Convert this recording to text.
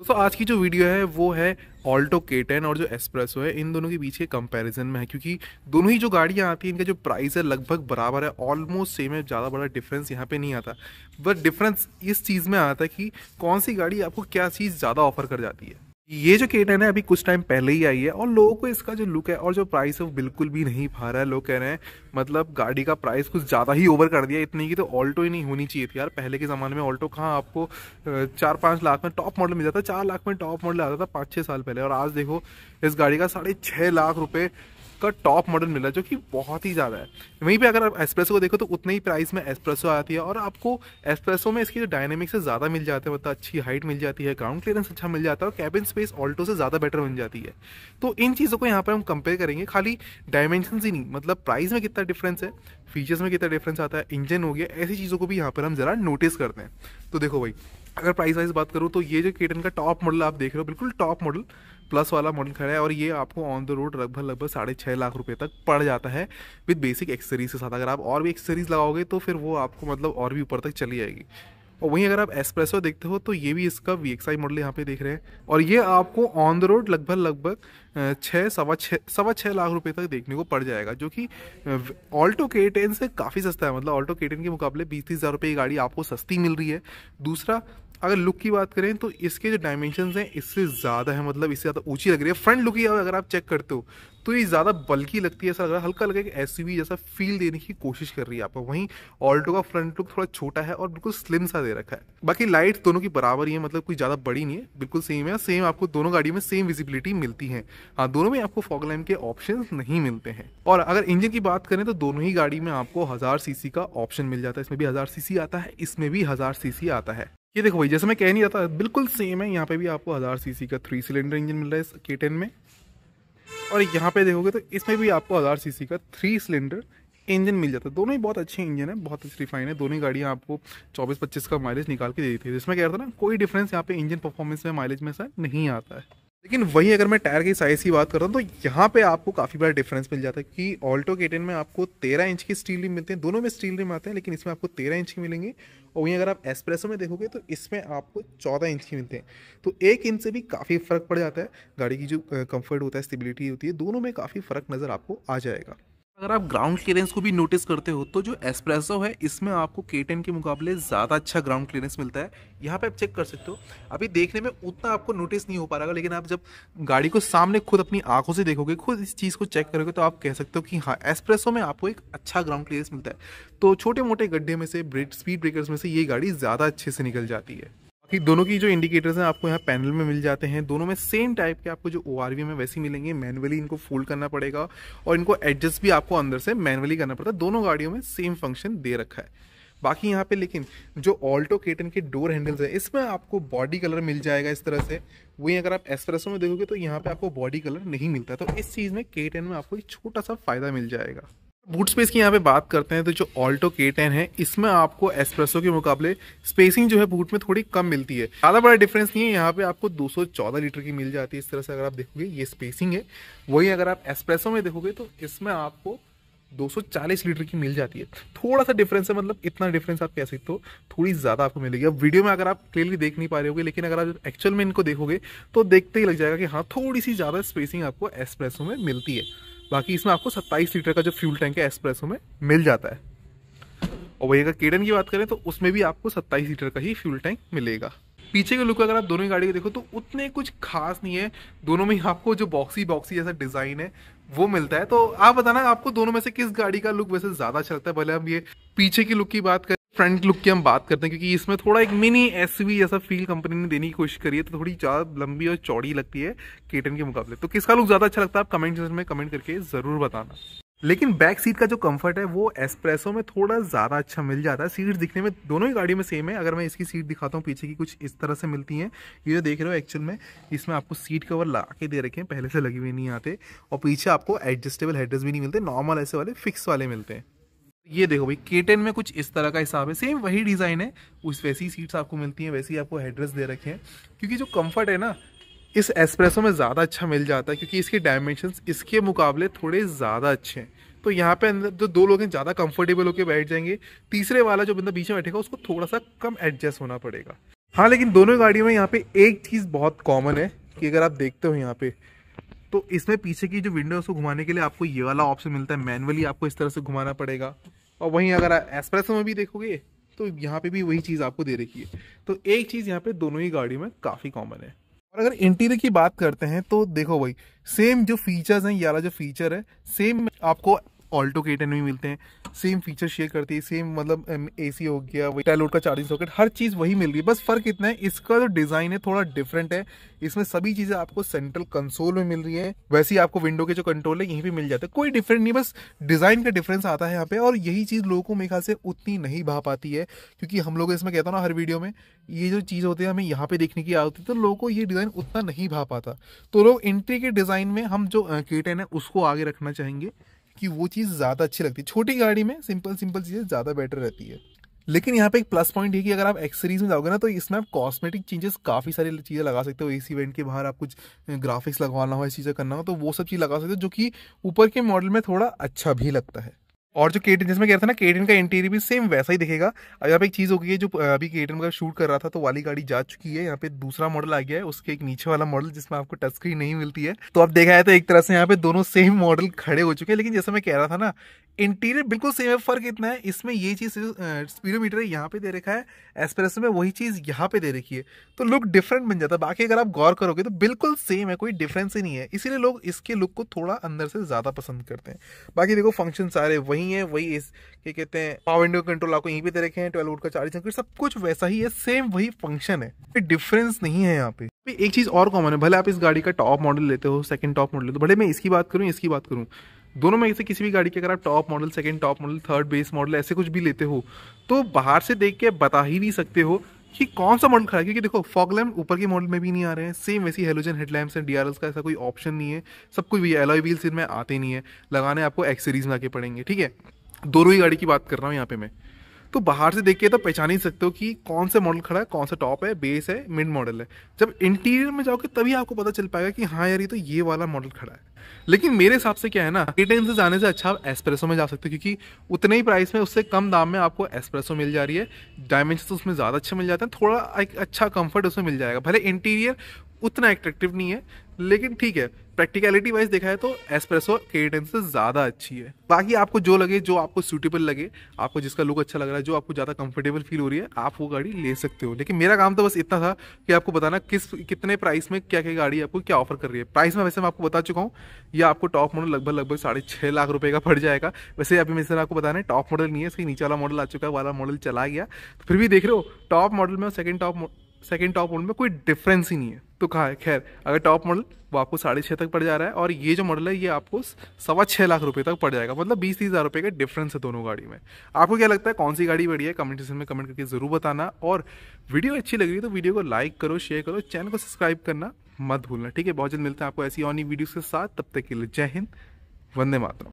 दोस्तों आज की जो वीडियो है वो है ऑल्टो के टेन और जो एस्प्रेसो है इन दोनों के बीच के कंपैरिजन में है क्योंकि दोनों ही जो गाड़ियाँ आती हैं इनका जो प्राइस है लगभग बराबर है ऑलमोस्ट सेम है ज़्यादा बड़ा डिफरेंस यहाँ पे नहीं आता बट डिफरेंस इस चीज़ में आता है कि कौन सी गाड़ी आपको क्या चीज़ ज़्यादा ऑफर कर जाती है ये जो केटन है अभी कुछ टाइम पहले ही आई है और लोगों को इसका जो लुक है और जो प्राइस है वो बिल्कुल भी नहीं भा रहा है लोग कह रहे हैं मतलब गाड़ी का प्राइस कुछ ज़्यादा ही ओवर कर दिया इतनी की तो ऑल्टो ही नहीं होनी चाहिए थी यार पहले के ज़माने में ऑल्टो कहाँ आपको चार पाँच लाख में टॉप मॉडल मिल जाता चार लाख में टॉप मॉडल आता था पाँच छः साल पहले और आज देखो इस गाड़ी का साढ़े लाख रुपये का टॉप मॉडल मिला जो कि बहुत ही ज़्यादा है वहीं पे अगर आप एस्प्रेसो को देखो तो उतने ही प्राइस में एस्प्रेसो आती है और आपको एस्प्रेसो में इसकी जो डायनेमिक्स है ज़्यादा मिल जाते हैं मतलब अच्छी हाइट मिल जाती है ग्राउंड क्लियरेंस अच्छा मिल जाता है और कैबिन स्पेस ऑल्टो से ज़्यादा बेटर मिल जाती है तो इन चीज़ों को यहाँ पर हम कंपेयर करेंगे खाली डायमेंशन ही नहीं मतलब प्राइस में कितना डिफरेंस है फीचर्स में कितना डिफरेंस आता है इंजन हो गया ऐसी चीज़ों को भी यहाँ पर हम ज़रा नोटिस करते हैं तो देखो भाई अगर प्राइस वाइज बात करूँ तो ये जो केटन का टॉप मॉडल आप देख रहे हो बिल्कुल टॉप मॉडल प्लस वाला मॉडल खड़ा है और ये आपको ऑन द रोड लगभग लगभग साढ़े छः लाख रुपये तक पड़ जाता है विद बेसिक एक्सेसरीज के साथ अगर आप और भी एक्सेसरीज लगाओगे तो फिर वो आपको मतलब और भी ऊपर तक चली जाएगी और वहीं अगर आप एस्प्रेसो देखते हो तो ये भी इसका वी एक्स आई मॉडल यहाँ पे देख रहे हैं और ये आपको ऑन द रोड लगभग लगभग छः सवा छः सवा छः लाख रुपए तक देखने को पड़ जाएगा जो कि ऑल्टो के टेन से काफ़ी सस्ता है मतलब ऑल्टो के टेन के मुकाबले बीस तीस हज़ार रुपये की गाड़ी आपको सस्ती मिल रही है दूसरा अगर लुक की बात करें तो इसके जो डायमेंशन हैं इससे ज़्यादा है मतलब इससे ज़्यादा ऊंची लग रही है फ्रंट लुक ही अगर आप चेक करते हो तो ये ज़्यादा बल्कि लगती है ऐसा लग रहा है हल्का लगे कि एस जैसा फील देने की कोशिश कर रही है आपको वहीं ऑल्टो का फ्रंट लुक थोड़ा छोटा है और बिल्कुल स्लिम सा दे रखा है बाकी लाइट दोनों की बराबर ही है मतलब कोई ज़्यादा बड़ी नहीं है बिल्कुल सेम है सेम आपको दोनों गाड़ी में सेम विजिबिलिटी मिलती है हाँ दोनों में आपको फॉग लैम्प के ऑप्शन नहीं मिलते हैं और अगर इंजन की बात करें तो दोनों ही गाड़ी में आपको हज़ार सी का ऑप्शन मिल जाता है इसमें भी हज़ार सी आता है इसमें भी हज़ार सी आता है ये देखो भाई जैसे मैं कह नहीं रहा था बिल्कुल सेम है यहाँ पे भी आपको हज़ार सीसी का थ्री सिलेंडर इंजन मिल रहा है इस के टेन में और यहाँ पे देखोगे तो इसमें भी आपको हज़ार सीसी का थ्री सिलेंडर इंजन मिल जाता है दोनों ही बहुत अच्छे इंजन है बहुत अच्छी रिफाइन है दोनों ही गाड़ियाँ आपको चौबीस पच्चीस का माइलेज निकाल के दे देती तो है जिसमें कह रहा था ना कोई डिफरेंस यहाँ पे इंजन परफॉर्मेंस में माइलेज में ऐसा नहीं आता है लेकिन वही अगर मैं टायर की साइज़ की बात करता हूँ तो यहाँ पे आपको काफ़ी बड़ा डिफरेंस मिल जाता है कि ऑल्टो के टेन में आपको तेरह इंच की स्टील रिम मिलते हैं दोनों में स्टील रिम आते हैं लेकिन इसमें आपको तेरह इंच की मिलेंगी और वहीं अगर आप एस्प्रेसो में देखोगे तो इसमें आपको चौदह इंच की मिलते हैं तो एक इंच से भी काफ़ी फ़र्क पड़ जाता है गाड़ी की जो कम्फर्ट होता है स्टेबिलिटी होती है दोनों में काफ़ी फ़र्क नज़र आपको आ जाएगा अगर आप ग्राउंड क्लियरेंस को भी नोटिस करते हो तो जो एस्प्रेसो है इसमें आपको के के मुकाबले ज़्यादा अच्छा ग्राउंड क्लियरेंस मिलता है यहाँ पे आप चेक कर सकते हो अभी देखने में उतना आपको नोटिस नहीं हो पा रहा लेकिन आप जब गाड़ी को सामने खुद अपनी आंखों से देखोगे खुद इस चीज़ को चेक करोगे तो आप कह सकते हो कि हाँ एस्प्रेसो में आपको एक अच्छा ग्राउंड क्लियरेंस मिलता है तो छोटे मोटे गड्ढे में से स्पीड ब्रेकर्स में से ये गाड़ी ज़्यादा अच्छे से निकल जाती है ठीक दोनों की जो इंडिकेटर्स हैं आपको यहाँ पैनल में मिल जाते हैं दोनों में सेम टाइप के आपको जो ओ आर वी में वैसे मिलेंगे मैनुअली इनको फोल्ड करना पड़ेगा और इनको एडजस्ट भी आपको अंदर से मैनुअली करना पड़ता है दोनों गाड़ियों में सेम फंक्शन दे रखा है बाकी यहाँ पे लेकिन जो ऑल्टो केटन के डोर हैंडल्स है इसमें आपको बॉडी कलर मिल जाएगा इस तरह से वहीं अगर आप एस्प्रेसो में देखोगे तो यहाँ पे आपको बॉडी कलर नहीं मिलता तो इस चीज़ में केटन में आपको एक छोटा सा फ़ायदा मिल जाएगा बूट स्पेस की यहाँ पे बात करते हैं तो जो ऑल्टो के टेन है इसमें आपको एस्प्रेसो के मुकाबले स्पेसिंग जो है बूट में थोड़ी कम मिलती है ज़्यादा बड़ा डिफरेंस नहीं है यहाँ पे आपको 214 लीटर की मिल जाती है इस तरह से अगर आप देखोगे ये स्पेसिंग है वहीं अगर आप एस्प्रेसो में देखोगे तो इसमें आपको 240 लीटर की मिल जाती है थोड़ा सा डिफरेंस है मतलब इतना डिफरेंस आप कह सकते हो थोड़ी ज़्यादा आपको मिलेगी अब वीडियो में अगर आप क्लियरली देख नहीं पा रहे होगे लेकिन अगर आप एक्चुअल में इनको देखोगे तो देखते ही लग जाएगा कि हाँ थोड़ी सी ज़्यादा स्पेसिंग आपको एस्प्रेसो में मिलती है बाकी इसमें आपको 27 लीटर का जो फ्यूल टैंक है एक्सप्रेसो में मिल जाता है और वही अगर केडन की बात करें तो उसमें भी आपको 27 लीटर का ही फ्यूल टैंक मिलेगा पीछे के लुक अगर आप दोनों ही गाड़ी को देखो तो उतने कुछ खास नहीं है दोनों में आपको जो बॉक्सी बॉक्सी जैसा डिज़ाइन है वो मिलता है तो आप बताना आपको दोनों में से किस गाड़ी का लुक वैसे ज़्यादा अच्छा लगता है भले हम ये पीछे की लुक की बात करें फ्रंट लुक की हम बात करते हैं क्योंकि इसमें थोड़ा एक मिनी एस जैसा फील कंपनी ने देने की कोशिश करी है तो थोड़ी ज़्यादा लंबी और चौड़ी लगती है केटन के मुकाबले तो किसका लुक ज़्यादा अच्छा लगता है आप कमेंट सेक्शन में कमेंट करके ज़रूर बताना लेकिन बैक सीट का जो कंफर्ट है वो एस्प्रेसो में थोड़ा ज़्यादा अच्छा मिल जाता है सीट दिखने में दोनों ही गाड़ी में सेम है अगर मैं इसकी सीट दिखाता हूँ पीछे की कुछ इस तरह से मिलती हैं ये जो देख रहे हो एक्चुअल में इसमें आपको सीट कवर ला के दे रखे हैं पहले से लगे हुए नहीं आते और पीछे आपको एडजस्टेबल हेडर्स भी नहीं मिलते नॉर्मल ऐसे वाले फिक्स वाले मिलते हैं ये देखो भाई केटेन में कुछ इस तरह का हिसाब है सेम वही डिज़ाइन है उस वैसी सीट्स आपको मिलती हैं वैसी आपको हेडरेस दे रखे हैं क्योंकि जो कंफर्ट है ना इस एस्प्रेसो में ज़्यादा अच्छा मिल जाता है क्योंकि इसके डायमेंशन इसके मुकाबले थोड़े ज़्यादा अच्छे हैं तो यहाँ पे अंदर जो दो लोग हैं ज़्यादा कंफर्टेबल होकर बैठ जाएंगे तीसरे वाला जो बंदा बीच में बैठेगा उसको थोड़ा सा कम एडजस्ट होना पड़ेगा हाँ लेकिन दोनों गाड़ियों में यहाँ पे एक चीज़ बहुत कॉमन है कि अगर आप देखते हो यहाँ पे तो इसमें पीछे की जो विंडो है उसको घुमाने के लिए आपको ये वाला ऑप्शन मिलता है मैनुअली आपको इस तरह से घुमाना पड़ेगा और वहीं अगर आप में भी देखोगे तो यहाँ पे भी वही चीज़ आपको दे रखी है तो एक चीज़ यहाँ पे दोनों ही गाड़ी में काफ़ी कॉमन है और अगर इंटीरियर की बात करते हैं तो देखो भाई सेम जो फीचर्स हैं यारा जो फीचर है सेम आपको ऑल्टो के में मिलते हैं सेम फीचर शेयर करती है सेम मतलब ए um, सी हो गया वही टेलोड का चार्जिंग सॉकेट हर चीज़ वही मिल रही है बस फ़र्क इतना है इसका जो डिज़ाइन है थोड़ा डिफरेंट है इसमें सभी चीज़ें आपको सेंट्रल कंसोल में मिल रही है वैसे ही आपको विंडो के जो कंट्रोल है यहीं पर मिल जाते हैं कोई डिफरेंट नहीं बस डिज़ाइन का डिफरेंस आता है यहाँ पे और यही चीज़ लोगों को मेरे ख्याल से उतनी नहीं भा पाती है क्योंकि हम लोग इसमें कहता ना हर वीडियो में ये जो चीज़ होती है हमें यहाँ पे देखने की आदत है तो लोगों को ये डिज़ाइन उतना नहीं भा पाता तो लोग एंट्री के डिज़ाइन में हम जो के uh, है उसको आगे रखना चाहेंगे कि वो चीज़ ज़्यादा अच्छी लगती है छोटी गाड़ी में सिंपल सिंपल चीज़ें ज़्यादा बेटर रहती है लेकिन यहाँ पे एक प्लस पॉइंट है कि अगर आप एक्स सीरीज में जाओगे ना तो इसमें आप कॉस्मेटिक चेंजेस काफ़ी सारी चीज़ें लगा सकते हो इस इवेंट के बाहर आप कुछ ग्राफिक्स लगवाना हो इस चीज़ें करना हो तो वो सब चीज़ लगा सकते हो जो कि ऊपर के मॉडल में थोड़ा अच्छा भी लगता है और जो केटन जिसमें कह रहा था ना केटन का इंटीरियर भी सेम वैसा ही दिखेगा अब यहाँ पे एक चीज़ हो गई है जो अभी केटन का शूट कर रहा था तो वाली गाड़ी जा चुकी है यहाँ पे दूसरा मॉडल आ गया है उसके एक नीचे वाला मॉडल जिसमें आपको टच स्क्रीन नहीं मिलती है तो आप देखा है तो एक तरह से यहाँ पे दोनों सेम मॉडल खड़े हो चुके हैं लेकिन जैसा मैं कह रहा था ना इंटीरियर बिल्कुल सेम है फर्क इतना है इसमें ये चीज़ स्पीडोमीटर यहाँ पे दे रखा है एक्सप्रेस में वही चीज़ यहाँ पे दे रखी है तो लुक डिफरेंट बन जाता है बाकी अगर आप गौर करोगे तो बिल्कुल सेम है कोई डिफरेंस ही नहीं है इसीलिए लोग इसके लुक को थोड़ा अंदर से ज़्यादा पसंद करते हैं बाकी देखो फंक्शन सारे वही वही है वही इस क्या के कहते हैं पावर विंडो कंट्रोल आपको यहीं पे दे रखे हैं ट्वेल्व वोट का चार्ज सर्किट सब कुछ वैसा ही है सेम वही फंक्शन है कोई डिफरेंस नहीं है यहाँ पे एक चीज़ और कॉमन है भले आप इस गाड़ी का टॉप मॉडल लेते हो सेकंड टॉप मॉडल लेते हो भले मैं इसकी बात करूँ इसकी बात करूँ दोनों में से किसी भी गाड़ी के अगर आप top model second top model third base model ऐसे कुछ भी लेते हो तो बाहर से देख के बता ही नहीं सकते हो कि कौन सा मॉडल खड़ा है क्योंकि देखो फॉग लैम्प ऊपर के मॉडल में भी नहीं आ रहे हैं सेम वैसी हेलोजन हेडलैम्प्स एंड डी का ऐसा कोई ऑप्शन नहीं है सब कुछ भी एलोई व्हील्स इनमें आते नहीं है लगाने आपको एक्सीरीज में आके पड़ेंगे ठीक है दोनों ही गाड़ी की बात कर रहा हूँ यहाँ पे मैं तो बाहर से देख के तो पहचान ही सकते हो कि कौन सा मॉडल खड़ा है कौन सा टॉप है बेस है मिड मॉडल है जब इंटीरियर में जाओगे तभी आपको पता चल पाएगा कि हाँ यार ये तो ये वाला मॉडल खड़ा है लेकिन मेरे हिसाब से क्या है ना रिटेन से जाने से अच्छा आप एस्प्रेसो में जा सकते हो क्योंकि उतने ही प्राइस में उससे कम दाम में आपको एस्प्रेसो मिल जा रही है डायमेंशन तो उसमें ज़्यादा अच्छे मिल जाते हैं थोड़ा एक अच्छा कंफर्ट उसमें मिल जाएगा भले इंटीरियर उतना एट्रेक्टिव नहीं है लेकिन ठीक है प्रैक्टिकलिटी वाइज देखा है तो एस्प्रेसो टेन से ज़्यादा अच्छी है बाकी आपको जो लगे जो आपको सूटेबल लगे आपको जिसका लुक अच्छा लग रहा है जो आपको ज़्यादा कंफर्टेबल फील हो रही है आप वो गाड़ी ले सकते हो लेकिन मेरा काम तो बस इतना था कि आपको बताना किस कितने प्राइस में क्या क्या गाड़ी आपको क्या ऑफर कर रही है प्राइस में वैसे मैं आपको बता चुका हूँ यह आपको टॉप मॉडल लगभग लगभग साढ़े लाख रुपये का पड़ जाएगा वैसे अभी मेरे आपको बताना है टॉप मॉडल नहीं है इसके नीचे वाला मॉडल आ चुका है वाला मॉडल चला गया तो फिर भी देख रहे हो टॉप मॉडल में second top second top model में कोई डिफरेंस ही नहीं है तो कहा है खैर अगर टॉप मॉडल वो आपको साढ़े छः तक पड़ जा रहा है और ये जो मॉडल है ये आपको सवा छः लाख रुपये तक पड़ जाएगा मतलब बीस तीस हज़ार रुपये का डिफरेंस है दोनों गाड़ी में आपको क्या लगता है कौन सी गाड़ी बढ़िया है कमेंट सेक्शन में कमेंट करके ज़रूर बताना और वीडियो अच्छी लग रही है तो वीडियो को लाइक करो शेयर करो चैनल को सब्सक्राइब करना मत भूलना ठीक है बहुत जल्द मिलते हैं आपको ऐसी और नई वीडियोज़ के साथ तब तक के लिए जय हिंद वंदे मातरम